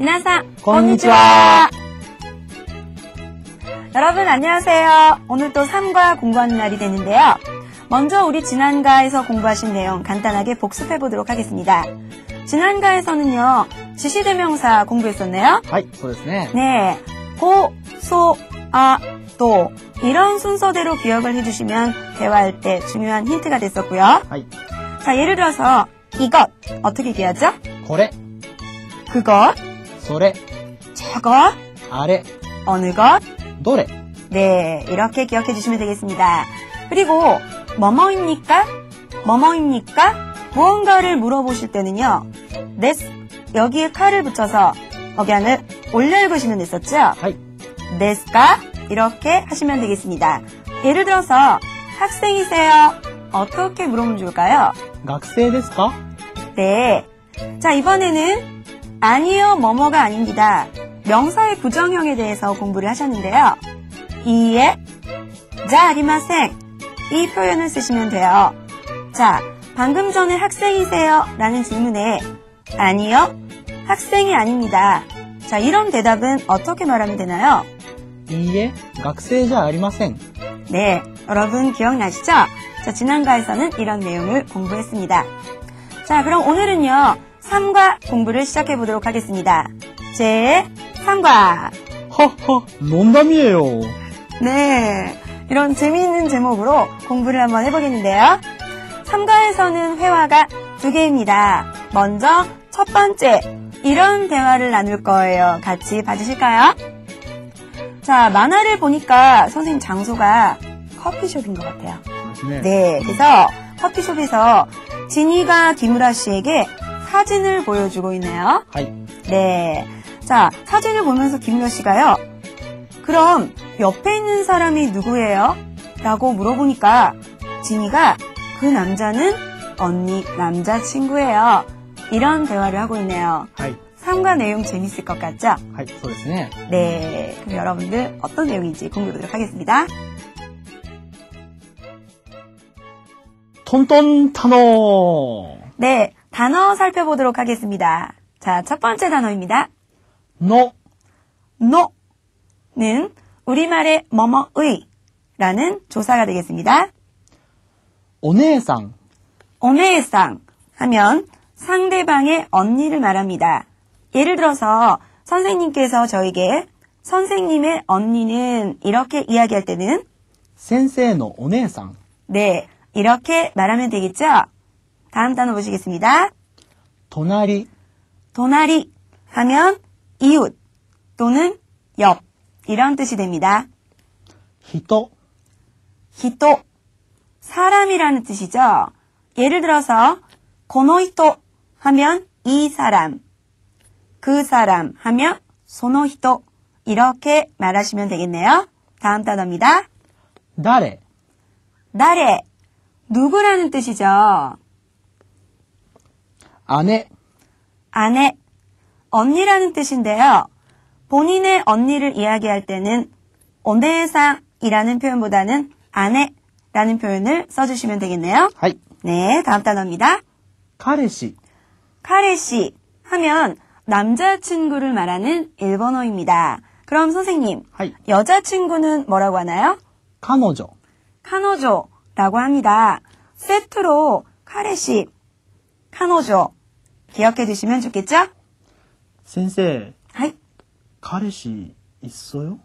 皆さん、こんにちは。 여러분 안녕하세요. 오늘 또삶과 공부하는 날이 되는데요. 먼저 우리 지난가에서 공부하신 내용 간단하게 복습해 보도록 하겠습니다. 지난가에서는요. 지시대명사 공부했었네요. はい、そうですね。 네. 고, 소, 아, 또 이런 순서대로 기억을 해주시면 대화할 때 중요한 힌트가 됐었고요. はい、자 예를 들어서 이것 어떻게 얘기하죠? これ、 그것 소래 저거 아래 어느 것 노래 네 이렇게 기억해 주시면 되겠습니다. 그리고 뭐뭐입니까? 뭐뭐입니까? 무언가를 물어보실 때는요. 넷 네, 여기에 칼을 붙여서 억양을 올려 읽으시면 됐었죠? 넷이 네, 이렇게 하시면 되겠습니다. 예를 들어서 학생이세요? 어떻게 물어보면 좋을까요? 학생 데스까? 네. 자, 이번에는 아니요, 뭐뭐가 아닙니다. 명사의 부정형에 대해서 공부를 하셨는데요. 이에 자아리마생 이 표현을 쓰시면 돼요. 자, 방금 전에 학생이세요? 라는 질문에 아니요, 학생이 아닙니다. 자, 이런 대답은 어떻게 말하면 되나요? 이에 학생자 아리마생 네, 여러분 기억나시죠? 자, 지난가에서는 이런 내용을 공부했습니다. 자, 그럼 오늘은요. 3과 공부를 시작해 보도록 하겠습니다. 제 3과. 허허, 농담이에요. 네. 이런 재미있는 제목으로 공부를 한번 해보겠는데요. 3과에서는 회화가 두 개입니다. 먼저 첫 번째, 이런 대화를 나눌 거예요. 같이 봐주실까요? 자, 만화를 보니까 선생님 장소가 커피숍인 것 같아요. 아, 네. 네 그래서 커피숍에서 진이가 김우라 씨에게 사진을 보여주고 있네요. 하이. 네. 자, 사진을 보면서 김요 씨가요. 그럼 옆에 있는 사람이 누구예요? 라고 물어보니까 진이가 그 남자는 언니 남자친구예요. 이런 대화를 하고 있네요. 하이. 상과 내용 재밌을 것 같죠? 하이, 소리네. 네. 그럼 여러분들 어떤 내용인지 공개해보도록 하겠습니다. 톤톤 타노. 네. 단어 살펴보도록 하겠습니다. 자, 첫 번째 단어입니다. 노. n 노는 우리말의 뭐뭐의 라는 조사가 되겠습니다. 오네상. 오네상 하면 상대방의 언니를 말합니다. 예를 들어서 선생님께서 저에게 선생님의 언니는 이렇게 이야기할 때는 센세노 오네상. 네, 이렇게 말하면 되겠죠? 다음 단어 보시겠습니다. 도나리. 도나리 하면 이웃 또는 옆 이런 뜻이 됩니다. 히토. 히토. 사람이라는 뜻이죠. 예를 들어서 고노히토 하면 이 사람, 그 사람 하면 소노히토 이렇게 말하시면 되겠네요. 다음 단어입니다. 나레. 나레. 누구라는 뜻이죠. 아내 아내 언니라는 뜻인데요. 본인의 언니를 이야기할 때는 언대상이라는 표현보다는 아내라는 표현을 써주시면 되겠네요. はい 네, 다음 단어입니다. 카레시. 카레시 하면 남자친구를 말하는 일본어입니다. 그럼 선생님, はい 여자친구는 뭐라고 하나요? 카노조. 카노조라고 합니다. 세트로 카레시, 카노조, 기억해 두시면 좋겠죠? 先生,はい。 가래시 있어요?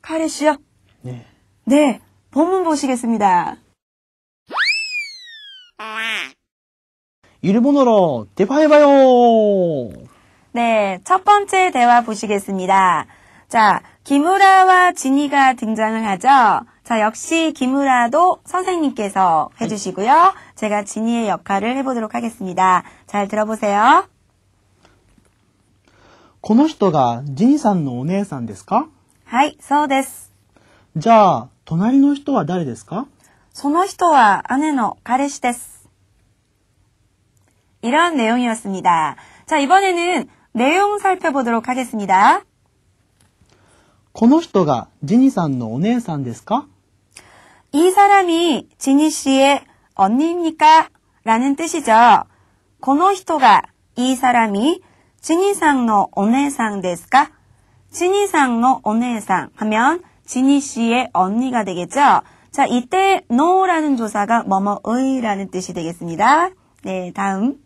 카레 시요 네. 네, 본문 보시겠습니다. 일본어로 대화해봐요! 네, 첫 번째 대화 보시겠습니다. 자, 기무라와 진이가 등장을 하죠. 자, 역시 기무라도 선생님께서 해주시고요. 제가 진이의 역할을 해보도록 하겠습니다. 잘 들어보세요. この人がジンさんのお姉さんですかはい、そうです。じゃあ、隣の人は誰ですかその人は姉の彼氏です。 이런 내용이었습니다. 자, 이번에는 내용 살펴보도록 하겠습니다. この人がジニさんのお姉さんですか?이 사람이 지니 씨의 언니입니까? 라는 뜻이죠. この人がいい사람이ちにさんのお姉さんですかちにさんのお姉さん하면지니 씨의 언니가 되겠죠? 자, 이때 no라는 조사가 뭐뭐의라는 뜻이 되겠습니다. 네, 다음.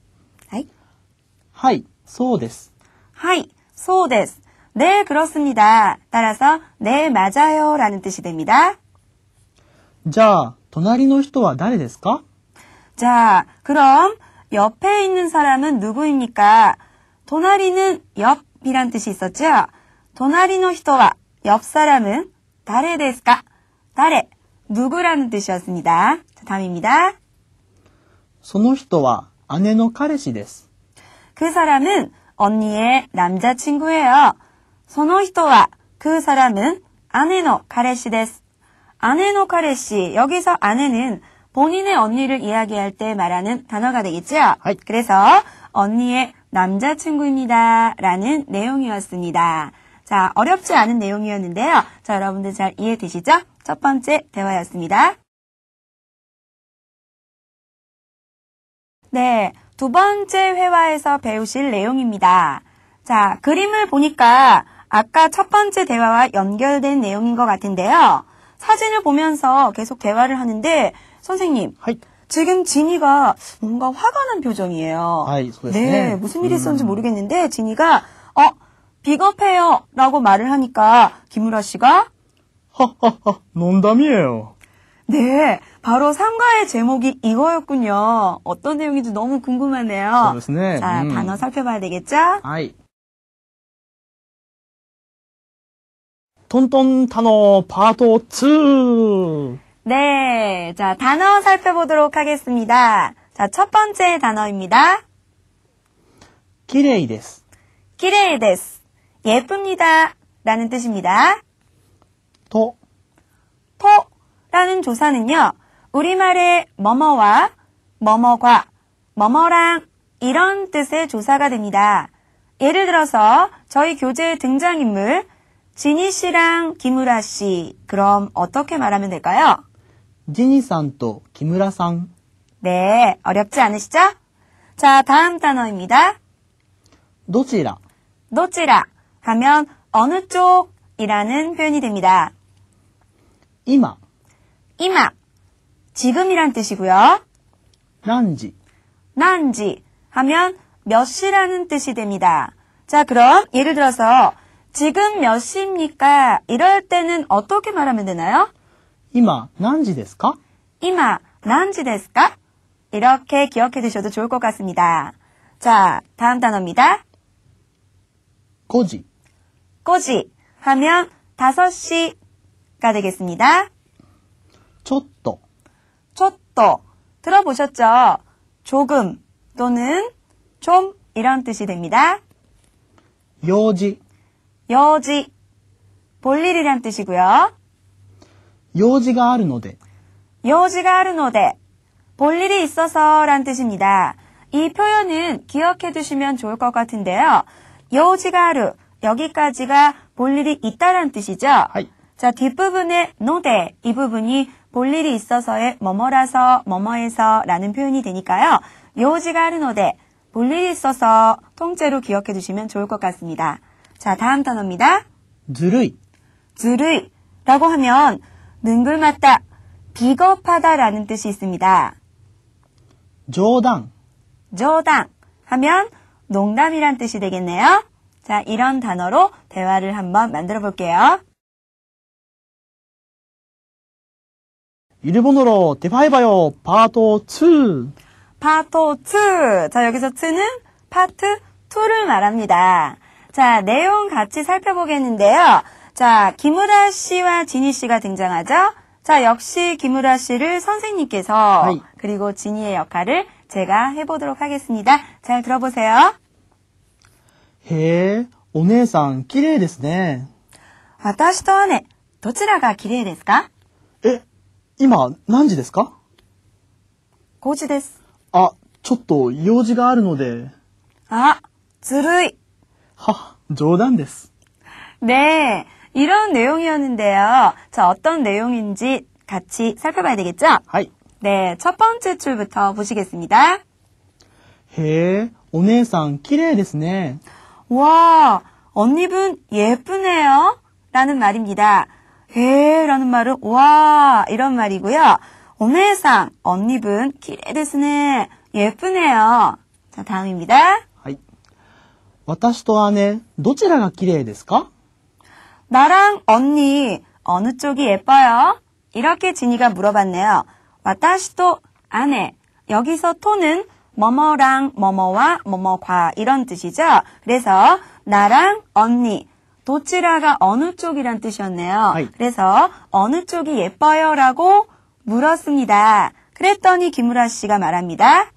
하い 하이, 소데스. 하이, 소데스. 네, 그렇습니다. 따라서 네, 맞아요라는 뜻이 됩니다. 자, 도나리노 히토와 다레 데스까? 자, 그럼 옆에 있는 사람은 누구입니까? 도나리는 옆이란 뜻이 있었죠? 도나리노 히토와 옆 사람은 다레 데스까? 다레 누구라는 뜻이었습니다. 자, 다음입니다. その人は姉の彼氏です.그 사람은 언니의 남자친구예요. その人は그 사람은 아내노 카레시 데스. 아내노 카레시 여기서 아내는 본인의 언니를 이야기할 때 말하는 단어가 되겠죠? 그래서 언니의 남자친구입니다. 라는 내용이었습니다. 자, 어렵지 않은 내용이었는데요. 자, 여러분들 잘 이해되시죠? 첫 번째 대화였습니다. 네, 두 번째 회화에서 배우실 내용입니다. 자, 그림을 보니까 아까 첫 번째 대화와 연결된 내용인 것 같은데요. 사진을 보면서 계속 대화를 하는데 선생님. 하이. 지금 지니가 뭔가 화가 난 표정이에요. 하이, 네, 무슨 일이 있었는지 음. 모르겠는데 지니가 어 비겁해요라고 말을 하니까 김우라 씨가 하하하 농담이에요. 네, 바로 상가의 제목이 이거였군요. 어떤 내용인지 너무 궁금하네요. 그렇습 자, 음. 단어 살펴봐야 되겠죠? 아이. 톤톤 단어 파트 2. 네. 자, 단어 살펴보도록 하겠습니다. 자, 첫 번째 단어입니다. 기레이데스기레이데스 예쁩니다. 라는 뜻입니다. 토. 토라는 조사는요. 우리말의 뭐뭐와 뭐뭐과 뭐뭐랑 이런 뜻의 조사가 됩니다. 예를 들어서 저희 교재의 등장인물 지니 씨랑 김우라 씨 그럼 어떻게 말하면 될까요? 지니산ん김우라さ 네, 어렵지 않으시죠? 자, 다음 단어입니다. 도치라. 도치라 하면 어느 쪽이라는 표현이 됩니다. 이마. 이마. 지금이란 뜻이고요. 난지. 난지 하면 몇 시라는 뜻이 됩니다. 자, 그럼 예를 들어서 지금 몇 시입니까? 이럴 때는 어떻게 말하면 되나요? 今何時ですか? 이마 난지ですか? 이렇게 기억해 두셔도 좋을 것 같습니다. 자, 다음 단어입니다. 꼬지. 꼬지 하면 5시가 되겠습니다. 쪼또. 쪼또. 들어보셨죠? 조금 또는 좀 이런 뜻이 됩니다. 요지. 요지. 볼일이란 뜻이고요. 用事가ある ので. 요지가 하루노데 볼 일이 있어서 란 뜻입니다. 이 표현은 기억해 두시면 좋을 것 같은데요. 요지가 하루 여기까지가 볼 일이 있다란 뜻이죠. 하이. 자뒷부분에 노데 이 부분이 볼 일이 있어서의 뭐뭐라서 뭐뭐해서라는 표현이 되니까요. 요지가 하루노데 볼 일이 있어서 통째로 기억해 두시면 좋을 것 같습니다. 자 다음 단어입니다. ず르이ず르이라고 하면 능글맞다, 비겁하다라는 뜻이 있습니다. 조당. 조당 하면 농담이란 뜻이 되겠네요. 자, 이런 단어로 대화를 한번 만들어 볼게요. 일본어로 대화해봐요. 파토 2. 파토 2. 자, 여기서 2는 파트 2를 말합니다. 자, 내용 같이 살펴보겠는데요. 자김木村氏は、ジニ氏が、등장하죠자역시김우라씨를선생님께서はい그리고진희의역할을제가해보도록하겠습니다잘들어보세요へえ、お姉さん、綺麗ですね。私と姉、どちらが綺麗ですかえ、今、何時ですか ?5 時です。あ、ちょっと、用事があるので。あ、ずるい。は、冗談です。ねえ。 이런 내용이었는데요. 자, 어떤 내용인지 같이 살펴봐야 되겠죠? 하이. 네, 첫 번째 줄부터 보시겠습니다. 해, 오네상, 키레ですね. 와, 언니분 예쁘네요. 라는 말입니다. 해, 라는 말은 와, 이런 말이고요. 오네상, 언니분 키레ですね. 예쁘네요. 자, 다음입니다. 하이. 私と姉、どちらが綺麗ですか 나랑 언니 어느 쪽이 예뻐요? 이렇게 진이가 물어봤네요. 와타시도 아내. 여기서 토는 뭐뭐랑 뭐뭐와 뭐뭐과 이런 뜻이죠. 그래서 나랑 언니. 도치라가 어느 쪽이란 뜻이었네요. 아이. 그래서 어느 쪽이 예뻐요라고 물었습니다. 그랬더니 김우라 씨가 말합니다.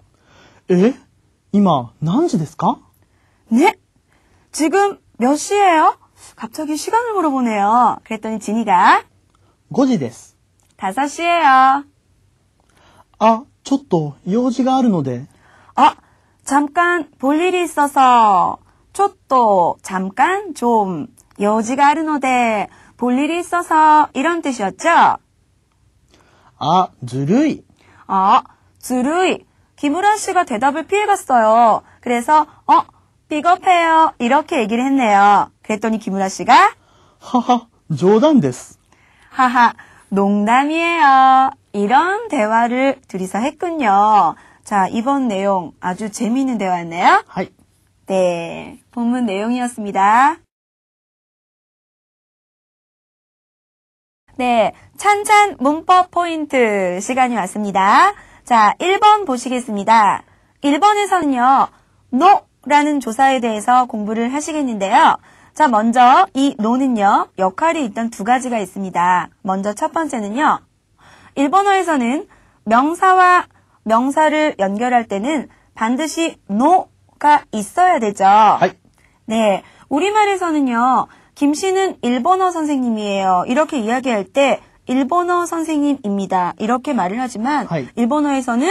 에? 이마 난지됐すか 네? 지금 몇 시예요? 갑자기 시간을 물어보네요. 그랬더니 진이가 5시です. 5시예요. 아, ちょっ지가事があるので 아, 어, 잠깐 볼 일이 있어서 ちょ 잠깐 좀 요지가 아르노데 볼 일이 있어서 이런 뜻이었죠? 아, 주르이. 아, 어, 주르이. 김우라 씨가 대답을 피해갔어요. 그래서 어, 픽업해요. 이렇게 얘기를 했네요. 그랬더니 김우라 씨가 하하, 조단 데스. 하하, 농담이에요. 이런 대화를 둘이서 했군요. 자, 이번 내용 아주 재미있는 대화였네요. 하이. 네, 본문 내용이었습니다. 네, 찬찬 문법 포인트 시간이 왔습니다. 자, 1번 보시겠습니다. 1번에서는요, 노라는 조사에 대해서 공부를 하시겠는데요. 자, 먼저 이 노는요, 역할이 일단 두 가지가 있습니다. 먼저 첫 번째는요, 일본어에서는 명사와 명사를 연결할 때는 반드시 노가 있어야 되죠. 아이. 네, 우리말에서는요, 김 씨는 일본어 선생님이에요. 이렇게 이야기할 때 일본어 선생님입니다. 이렇게 말을 하지만 아이. 일본어에서는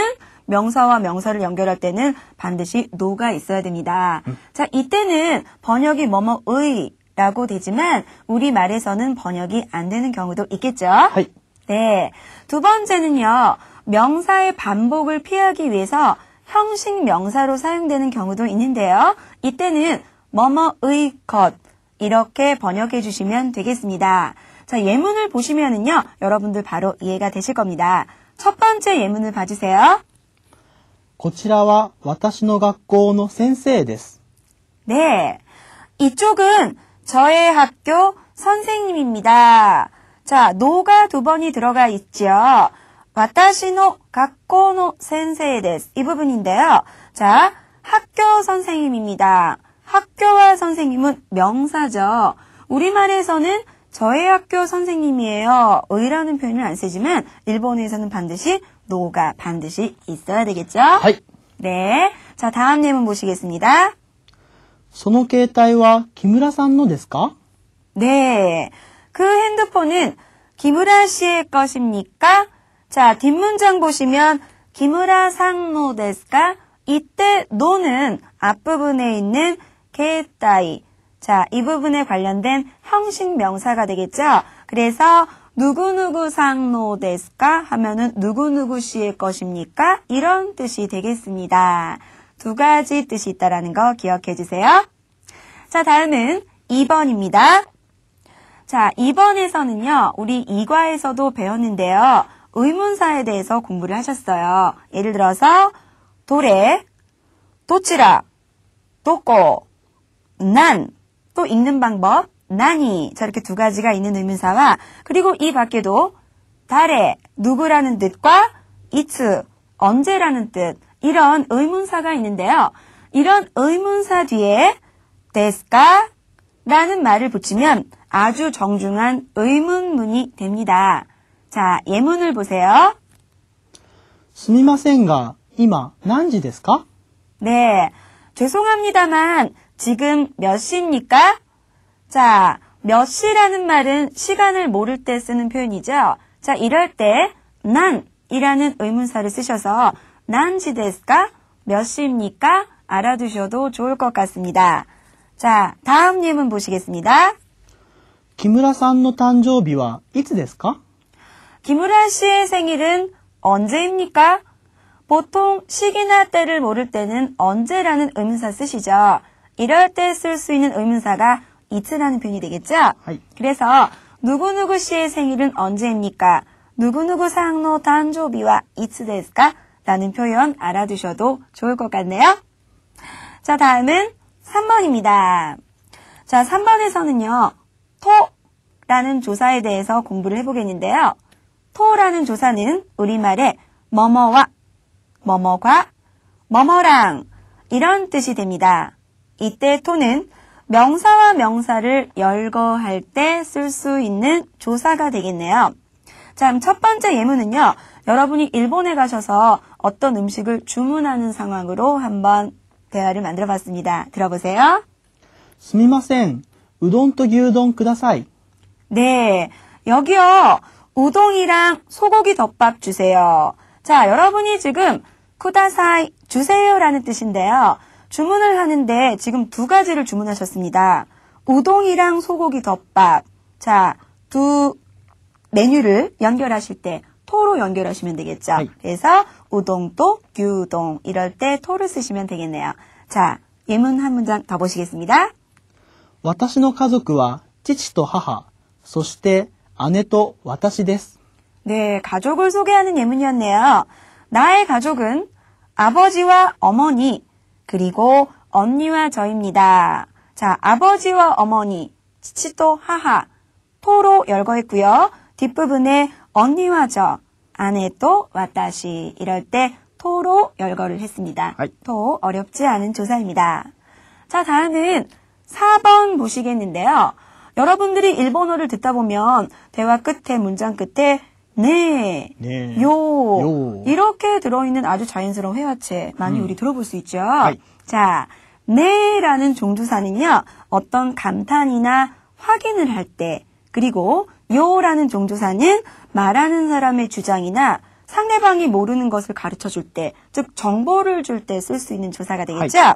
명사와 명사를 연결할 때는 반드시 노가 있어야 됩니다. 음. 자, 이때는 번역이 뭐뭐의 라고 되지만 우리말에서는 번역이 안 되는 경우도 있겠죠? 하이. 네. 두 번째는요. 명사의 반복을 피하기 위해서 형식 명사로 사용되는 경우도 있는데요. 이때는 뭐뭐의 것 이렇게 번역해 주시면 되겠습니다. 자, 예문을 보시면은요. 여러분들 바로 이해가 되실 겁니다. 첫 번째 예문을 봐주세요. こちらは私の学校の先生です。 네. 이쪽은 저의 학교 선생님입니다. 자, 노가 두 번이 들어가 있지요. 와타시노 가코노 센세이 이 부분인데요. 자, 학교 선생님입니다. 학교와 선생님은 명사죠. 우리말에서는 저의 학교 선생님이에요. 의라는 표현을 안 쓰지만 일본에서는 반드시 노가 반드시 있어야 되겠죠? 네. 자, 다음 예문 보시겠습니다. その携帯は木村さんのですか 네. 그 핸드폰은 김우라 씨의 것입니까? 자, 뒷문장 보시면 김우라 상노 데스까? 이때 노는 앞부분에 있는 게타이 자, 이 부분에 관련된 형식 명사가 되겠죠? 그래서 누구누구 상노 데스까 하면은 누구누구 씨의 것입니까? 이런 뜻이 되겠습니다. 두 가지 뜻이 있다라는 거 기억해 주세요. 자, 다음은 2번입니다. 자, 2번에서는요, 우리 2과에서도 배웠는데요. 의문사에 대해서 공부를 하셨어요. 예를 들어서, 도래, 도치라, 도꼬, 난, 또 읽는 방법, 나니 저렇게 두 가지가 있는 의문사와 그리고 이 밖에도 달에 누구라는 뜻과 이츠 언제라는 뜻 이런 의문사가 있는데요. 이런 의문사 뒤에 데스까 라는 말을 붙이면 아주 정중한 의문문이 됩니다. 자, 예문을 보세요. 스미마센가 이마 난지 です까 네, 죄송합니다만 지금 몇 시입니까? 자, 몇 시라는 말은 시간을 모를 때 쓰는 표현이죠. 자, 이럴 때, 난 이라는 의문사를 쓰셔서, 난지데스까? 몇 시입니까? 알아두셔도 좋을 것 같습니다. 자, 다음 예문 보시겠습니다. 김우라さんの誕生日はいつです 김우라 씨의 생일은 언제입니까? 보통 시기나 때를 모를 때는 언제라는 의문사 쓰시죠. 이럴 때 쓸 수 있는 의문사가 이츠라는 표현이 되겠죠? 그래서 누구누구 씨의 생일은 언제입니까? 누구누구 상노 단조비와 이츠です까 라는 표현 알아두셔도 좋을 것 같네요. 자, 다음은 3번입니다. 자, 3번에서는요. 토라는 조사에 대해서 공부를 해보겠는데요. 토라는 조사는 우리말에 뭐뭐와 뭐뭐과 뭐뭐랑 이런 뜻이 됩니다. 이때 토는 명사와 명사를 열거할 때 쓸 수 있는 조사가 되겠네요. 자, 첫 번째 예문은요. 여러분이 일본에 가셔서 어떤 음식을 주문하는 상황으로 한번 대화를 만들어 봤습니다. 들어보세요. すみませ 우동と 牛丼ください. 네. 여기요. 우동이랑 소고기 덮밥 주세요. 자, 여러분이 지금 쿠다사이 주세요라는 뜻인데요. 주문을 하는데 지금 두 가지를 주문하셨습니다. 우동이랑 소고기 덮밥. 자, 두 메뉴를 연결하실 때 토로 연결하시면 되겠죠. 네. 그래서 우동도 규동 이럴 때 토를 쓰시면 되겠네요. 자, 예문 한 문장 더 보시겠습니다. 私の家族は父と母、そして姉と私です. 네, 가족을 소개하는 예문이었네요. 나의 가족은 아버지와 어머니, 그리고 언니와 저입니다. 자, 아버지와 어머니, 치치도 하하, 토로 열거했고요. 뒷부분에 언니와 저, 아내 또왔다시 이럴 때 토로 열거를 했습니다. 토 어렵지 않은 조사입니다. 자, 다음은 4번 보시겠는데요. 여러분들이 일본어를 듣다 보면 대화 끝에 문장 끝에 네, 네. 요, 요, 이렇게 들어있는 아주 자연스러운 회화체 많이 음. 우리 들어볼 수 있죠. 아이. 자, 네 라는 종조사는요, 어떤 감탄이나 확인을 할 때, 그리고 요 라는 종조사는 말하는 사람의 주장이나 상대방이 모르는 것을 가르쳐 줄 때, 즉, 정보를 줄 때 쓸 수 있는 조사가 되겠죠?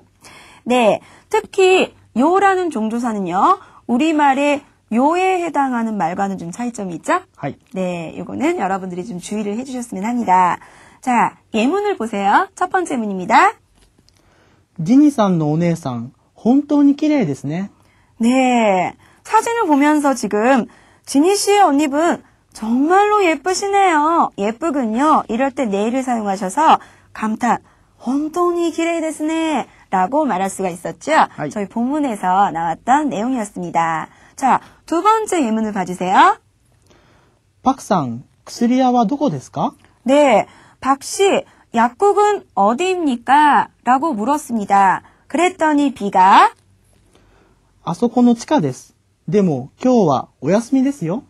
네. 특히, 요라는 종조사는요, 우리말에 요에 해당하는 말과는 좀 차이점이 있죠? 아이. 네. 요거는 여러분들이 좀 주의를 해주셨으면 합니다. 자, 예문을 보세요. 첫 번째 문입니다. ジミさんのお姉さん、本当に綺麗ですね. 네. 사진을 보면서 지금 지니 씨의 언니분 정말로 예쁘시네요. 예쁘군요. 이럴 때 네일을 사용하셔서 감탄, 本当に 기레이데스네. 라고 말할 수가 있었죠. 저희 본문에서 나왔던 내용이었습니다. 자, 두 번째 예문을 봐주세요. 박상, 薬屋はどこですか? 그 네, 박 씨, 약국은 어디입니까? 라고 물었습니다. 그랬더니 비가 아そこの地下ですでも今日はお休みですよ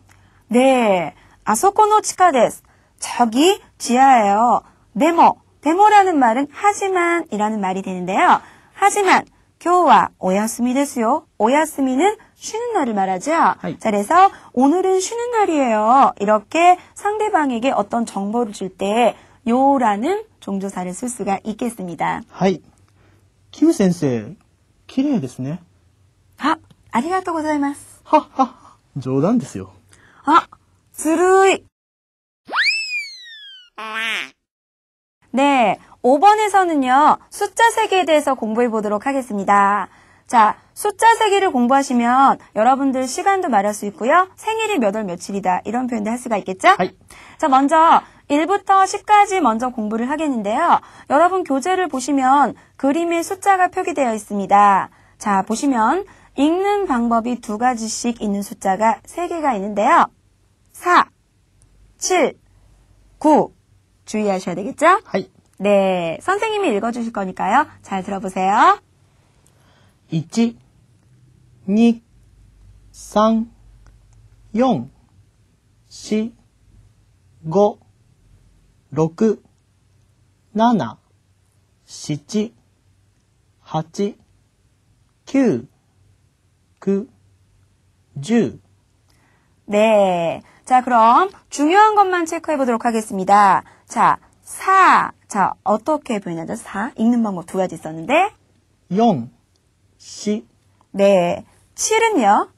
네, 아소코노 치카데스. 저기 지하예요. 데모, 데모라는 말은 하지만이라는 말이 되는데요. 하지만 교와 오야스미 데스요. 오야스미는 쉬는 날을 말하죠. 그래서 오늘은 쉬는 날이에요. 이렇게 상대방에게 어떤 정보를 줄 때 요라는 종조사를 쓸 수가 있겠습니다. はいキム先生綺麗ですね 아, ありがとうございますはっ冗談ですよあずる 아, 네, 5번에서는요, 숫자 세계에 대해서 공부해 보도록 하겠습니다. 자, 숫자 세계를 공부하시면 여러분들 시간도 말할 수 있고요. 생일이 몇월 며칠이다. 이런 표현도 할 수가 있겠죠? 하이. 자, 먼저 1부터 10까지 먼저 공부를 하겠는데요. 여러분 교재를 보시면 그림의 숫자가 표기되어 있습니다. 자, 보시면 읽는 방법이 두 가지씩 있는 숫자가 세개가 있는데요. 4, 7, 9. 주의하셔야 되겠죠? 하이. 네, 선생님이 읽어주실 거니까요. 잘 들어보세요. 1, 2, 3, 4, 5, 6、7、7、8、9、9, 10. 네. 자, 그럼 중요한 것만 체크해 보도록 하겠습니다. 자, 4. 자, 어떻게 표현하죠? 4. 읽는 방법 두 가지 있었는데. 4, 4. 네. 7은요?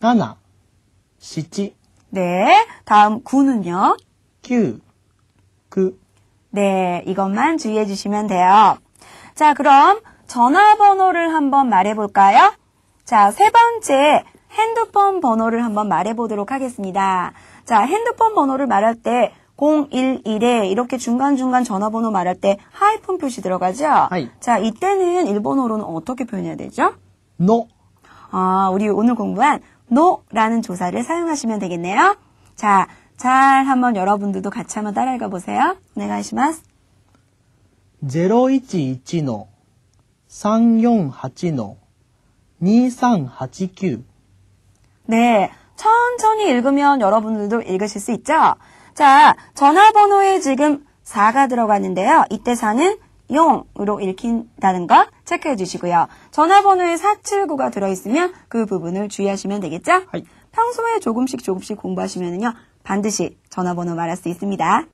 7, 7. 네. 다음 9는요? 큐. 그. 네, 이것만 주의해 주시면 돼요. 자, 그럼 전화번호를 한번 말해 볼까요? 자, 세 번째 핸드폰 번호를 한번 말해 보도록 하겠습니다. 자, 핸드폰 번호를 말할 때 011에 이렇게 중간중간 전화번호 말할 때 하이픈 표시 들어가죠? 하이. 자, 이때는 일본어로는 어떻게 표현해야 되죠? 노. No. 아, 우리 오늘 공부한 노라는 조사를 사용하시면 되겠네요. 자, 잘 한번 여러분들도 같이 한번 따라 읽어보세요. 오네가이시마011-348-2389 네, 천천히 읽으면 여러분들도 읽으실 수 있죠? 자, 전화번호에 지금 4가 들어가는데요. 이때 4는 용으로 읽힌다는 거 체크해 주시고요. 전화번호에 479가 들어있으면 그 부분을 주의하시면 되겠죠? 평소에 조금씩 조금씩 공부하시면요. 반드시 전화번호 말할 수 있습니다.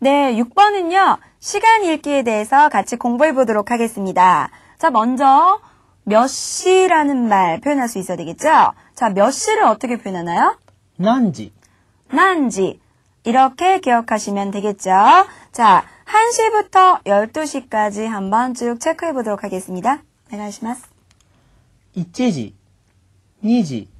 네, 6번은요. 시간 읽기에 대해서 같이 공부해 보도록 하겠습니다. 자, 먼저 몇 시라는 말 표현할 수 있어야 되겠죠? 자, 몇 시를 어떻게 표현하나요? 난지. 난지. 이렇게 기억하시면 되겠죠? 자, 1시부터 12시까지 한번 쭉 체크해 보도록 하겠습니다. お願いします。1時、2時、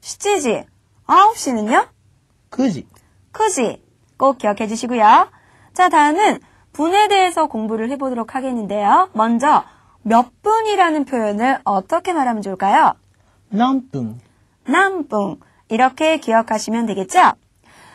7시, 9시는요? 9시. 9시. 꼭 기억해 주시고요. 자, 다음은 분에 대해서 공부를 해보도록 하겠는데요. 먼저 몇 분이라는 표현을 어떻게 말하면 좋을까요? 남분. 남분. 이렇게 기억하시면 되겠죠?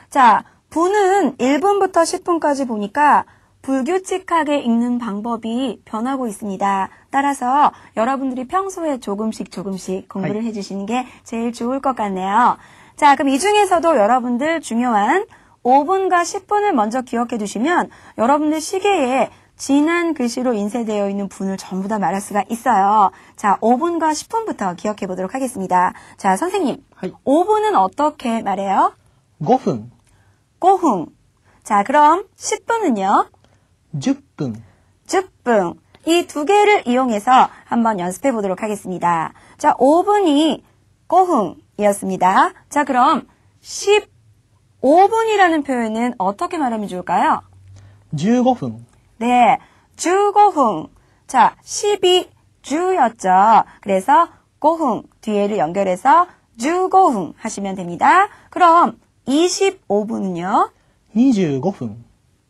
자, 분은 1분부터 10분까지 보니까 불규칙하게 읽는 방법이 변하고 있습니다. 따라서 여러분들이 평소에 조금씩 조금씩 공부를 하이. 해주시는 게 제일 좋을 것 같네요. 자, 그럼 이 중에서도 여러분들 중요한 5분과 10분을 먼저 기억해 두시면 여러분들 시계에 진한 글씨로 인쇄되어 있는 분을 전부 다 말할 수가 있어요. 자, 5분과 10분부터 기억해 보도록 하겠습니다. 자, 선생님. 하이. 5분은 어떻게 말해요? 5분. 5분. 자, 그럼 10분은요? 10분. 10분. 이 두 개를 이용해서 한번 연습해 보도록 하겠습니다. 자, 5분이 꼬흥이었습니다. 자, 그럼 15분이라는 표현은 어떻게 말하면 좋을까요? 15분. 네, 15분. 자, 1 2 주였죠. 그래서 꼬흥 뒤에를 연결해서 15분 하시면 됩니다. 그럼 25분은요? 25분.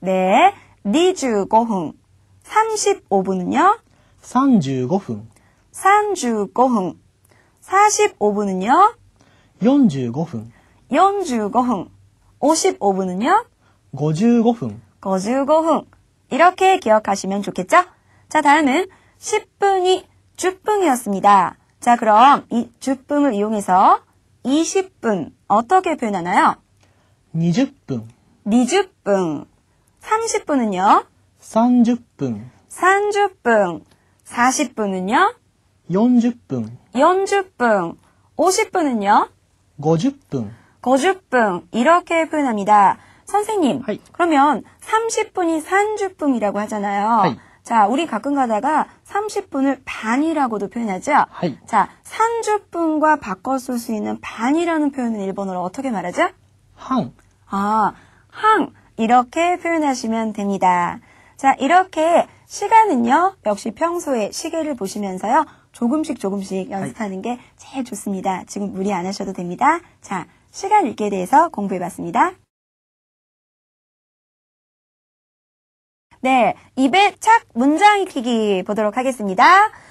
네, 25분 35분은요? 35분 35분 45분은요? 45분 45분 55분은요? 55분 55분 이렇게 기억하시면 좋겠죠? 자 다음은 10분이 주0이었습니다자 그럼 이주0을 이용해서 20분 어떻게 표현하나요? 20분 20분 30분은요? 30분. 30분. 40분은요? 40분. 40분. 50분은요? 50분. 50분. 이렇게 표현합니다. 선생님, 하이. 그러면 30분이 30분이라고 하잖아요. 하이. 자, 우리 가끔 가다가 30분을 반이라고도 표현하죠? 하이. 자, 30분과 바꿔 쓸 수 있는 반이라는 표현은 일본어로 어떻게 말하죠? 항. 아, 항. 이렇게 표현하시면 됩니다. 자, 이렇게 시간은요, 역시 평소에 시계를 보시면서요, 조금씩 조금씩 연습하는 게 제일 좋습니다. 지금 무리 안 하셔도 됩니다. 자, 시간 읽기에 대해서 공부해 봤습니다. 네, 입에 착 문장 익히기 보도록 하겠습니다.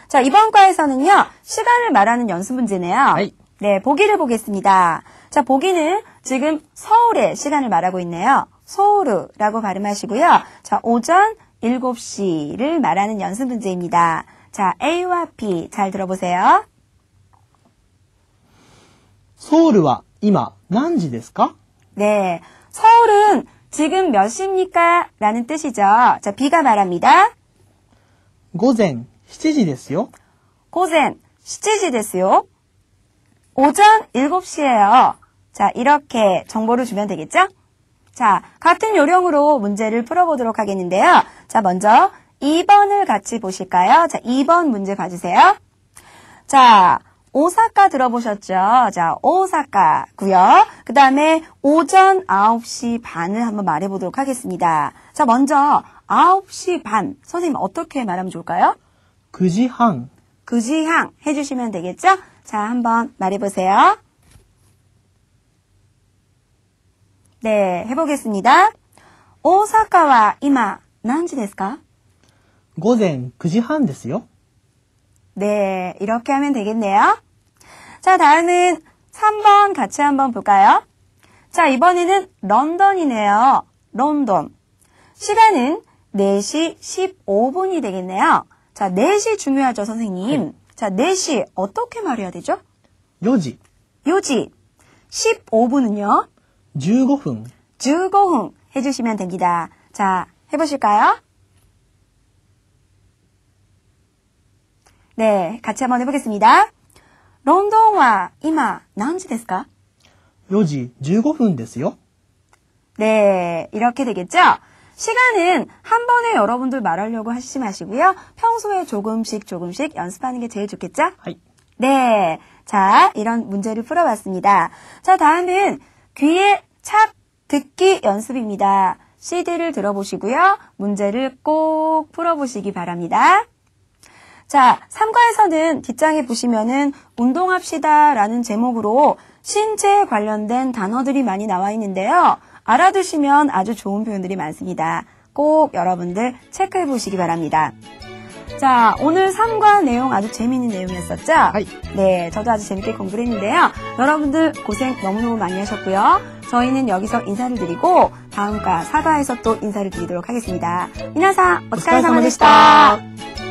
자, 이번 과에서는요, 시간을 말하는 연습 문제네요. 네, 보기를 보겠습니다. 자, 보기는 지금 서울의 시간을 말하고 있네요. 소르라고 발음하시고요. 자, 오전 7시를 말하는 연습 문제입니다. 자, A와 B 잘 들어보세요. 서울은 今何時ですか? 네, 서울은 지금 몇 시입니까? 라는 뜻이죠. 자, B가 말합니다. 오전 7시ですよ. 午前 7시ですよ. 오전 7시예요. 자, 이렇게 정보를 주면 되겠죠? 자, 같은 요령으로 문제를 풀어보도록 하겠는데요. 자, 먼저 2번을 같이 보실까요? 자, 2번 문제 봐주세요. 자, 오사카 들어보셨죠? 자, 오사카고요. 그 다음에 오전 9시 반을 한번 말해보도록 하겠습니다. 자, 먼저 9시 반. 선생님 어떻게 말하면 좋을까요? 그지항. 그지항 해주시면 되겠죠? 자, 한번 말해보세요. 네, 해보겠습니다. 오사카와 이마 何時ですか? 오전 9시 반 됐어요. 네, 이렇게 하면 되겠네요. 자, 다음은 3번 같이 한번 볼까요? 자, 이번에는 런던이네요. 런던. 시간은 4시 15분이 되겠네요. 자, 4시 중요하죠, 선생님. 네. 자, 4시 어떻게 말해야 되죠? 요지. 요지. 15분은요? 15분. 15분 해주시면 됩니다. 자, 해보실까요? 네, 같이 한번 해보겠습니다. 런던와 이마 난지 ですか? 4시 15분ですよ. 네, 이렇게 되겠죠? 시간은 한 번에 여러분들 말하려고 하시지 마시고요. 평소에 조금씩 조금씩 연습하는 게 제일 좋겠죠? 네. 자, 이런 문제를 풀어봤습니다. 자, 다음은 귀에 착 듣기 연습입니다. CD를 들어보시고요. 문제를 꼭 풀어보시기 바랍니다. 자, 3과에서는 뒷장에 보시면은 운동합시다 라는 제목으로 신체에 관련된 단어들이 많이 나와 있는데요. 알아두시면 아주 좋은 표현들이 많습니다. 꼭 여러분들 체크해 보시기 바랍니다. 자, 오늘 3과 내용 아주 재미있는 내용이었었죠? 하이. 네, 저도 아주 재밌게 공부를 했는데요. 여러분들 고생 너무너무 많이 하셨고요. 저희는 여기서 인사를 드리고 다음과 사과에서 또 인사를 드리도록 하겠습니다. 이나사, 어떻게 하셨습니까?